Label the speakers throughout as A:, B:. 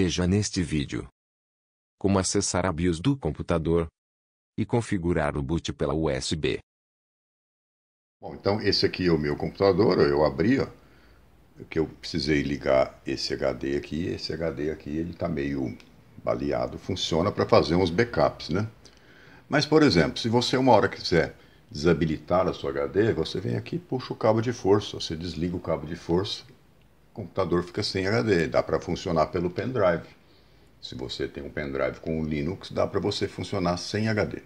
A: Veja neste vídeo. Como acessar a BIOS do computador e configurar o boot pela USB. Bom, então esse aqui é o meu computador, eu abri, ó, que eu precisei ligar esse HD aqui, esse HD aqui ele está meio baleado, funciona para fazer uns backups, né? Mas, por exemplo, se você uma hora quiser desabilitar a sua HD, você vem aqui e puxa o cabo de força, você desliga o cabo de força computador fica sem HD, dá para funcionar pelo pendrive. Se você tem um pendrive com o Linux, dá para você funcionar sem HD.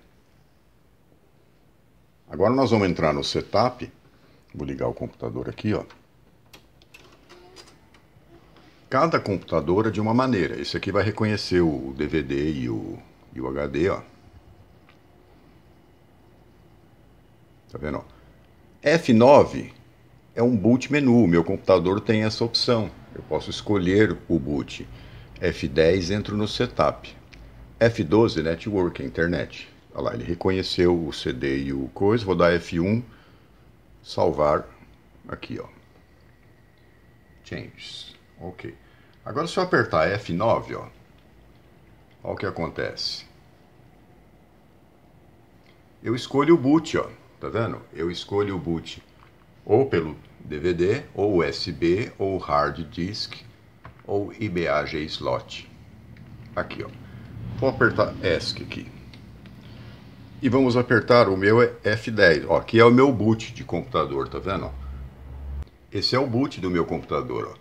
A: Agora nós vamos entrar no setup. Vou ligar o computador aqui, ó. Cada computador é de uma maneira. Esse aqui vai reconhecer o DVD e o, e o HD, ó. Tá vendo? F9 é um boot menu. O meu computador tem essa opção. Eu posso escolher o boot. F10 entro no setup. F12 network, é internet. Olha lá, ele reconheceu o CD e o coisa. Vou dar F1, salvar aqui, ó. Changes. OK. Agora se eu apertar F9, ó, olha o que acontece. Eu escolho o boot, ó. Tá vendo? Eu escolho o boot ou pelo DVD, ou USB, ou hard disk, ou IBAG slot. Aqui, ó. Vou apertar ESC aqui. E vamos apertar, o meu é F10, ó, que é o meu boot de computador, tá vendo? Esse é o boot do meu computador, ó.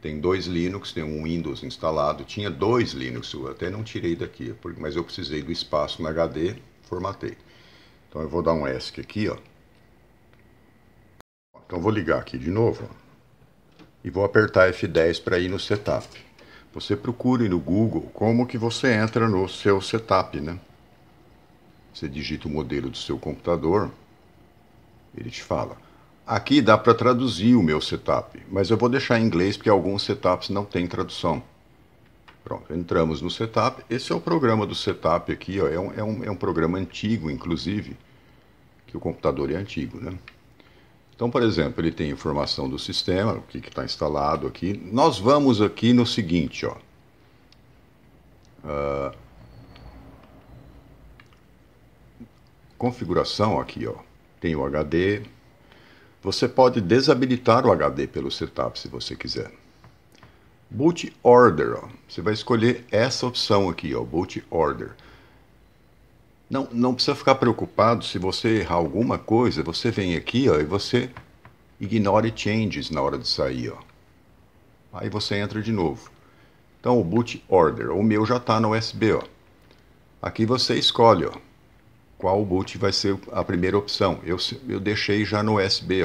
A: Tem dois Linux, tem um Windows instalado, tinha dois Linux, eu até não tirei daqui, mas eu precisei do espaço no HD, formatei. Então eu vou dar um ESC aqui, ó. Então vou ligar aqui de novo e vou apertar F10 para ir no setup. Você procure no Google como que você entra no seu setup, né? Você digita o modelo do seu computador, ele te fala. Aqui dá para traduzir o meu setup, mas eu vou deixar em inglês porque alguns setups não têm tradução. Pronto, entramos no setup. Esse é o programa do setup aqui, ó, é, um, é, um, é um programa antigo, inclusive, que o computador é antigo, né? Então, por exemplo, ele tem informação do sistema, o que está instalado aqui. Nós vamos aqui no seguinte, ó. Uh, configuração aqui, ó. Tem o HD. Você pode desabilitar o HD pelo setup se você quiser. Boot Order, ó. Você vai escolher essa opção aqui, ó, Boot Order. Não, não precisa ficar preocupado se você errar alguma coisa, você vem aqui ó, e você ignore changes na hora de sair. Ó. Aí você entra de novo. Então o boot order, o meu já está no USB. Ó. Aqui você escolhe ó, qual boot vai ser a primeira opção. Eu, eu deixei já no USB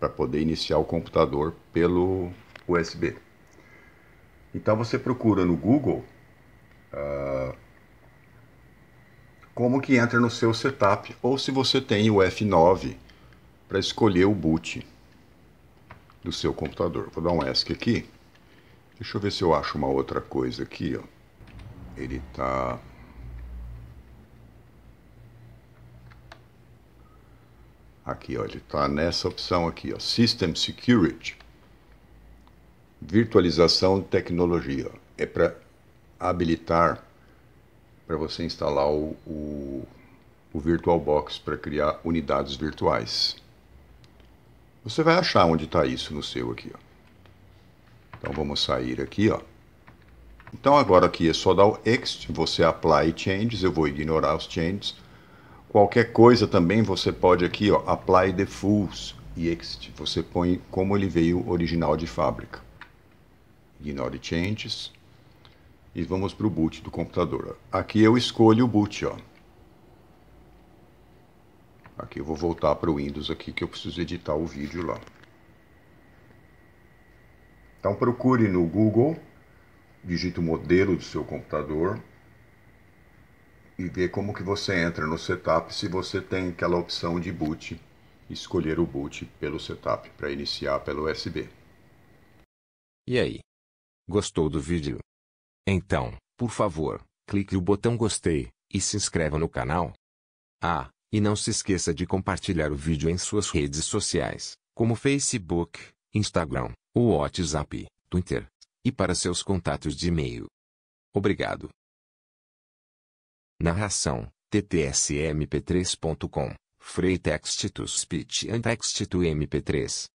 A: para poder iniciar o computador pelo USB. Então você procura no Google como que entra no seu setup ou se você tem o F9 para escolher o boot do seu computador. Vou dar um ESC aqui. Deixa eu ver se eu acho uma outra coisa aqui, ó. Ele tá Aqui, ó, ele tá nessa opção aqui, ó, System Security. Virtualização de tecnologia, ó. é para habilitar para você instalar o, o, o VirtualBox para criar unidades virtuais. Você vai achar onde está isso no seu aqui. Ó. Então vamos sair aqui. ó. Então agora aqui é só dar o Ext, você apply changes, eu vou ignorar os changes. Qualquer coisa também você pode aqui, ó, apply defaults e ext, você põe como ele veio original de fábrica. Ignore changes e vamos para o boot do computador. Aqui eu escolho o boot, ó. Aqui eu vou voltar para o Windows aqui que eu preciso editar o vídeo lá. Então procure no Google, digite o modelo do seu computador e vê como que você entra no setup se você tem aquela opção de boot, escolher o boot pelo setup para iniciar pelo USB. E aí? Gostou do vídeo? Então, por favor, clique o botão gostei e se inscreva no canal. Ah, e não se esqueça de compartilhar o vídeo em suas redes sociais, como Facebook, Instagram, o WhatsApp, Twitter e para seus contatos de e-mail. Obrigado. Narração: TTSMP3.com, Free Text to Speech and Text to MP3.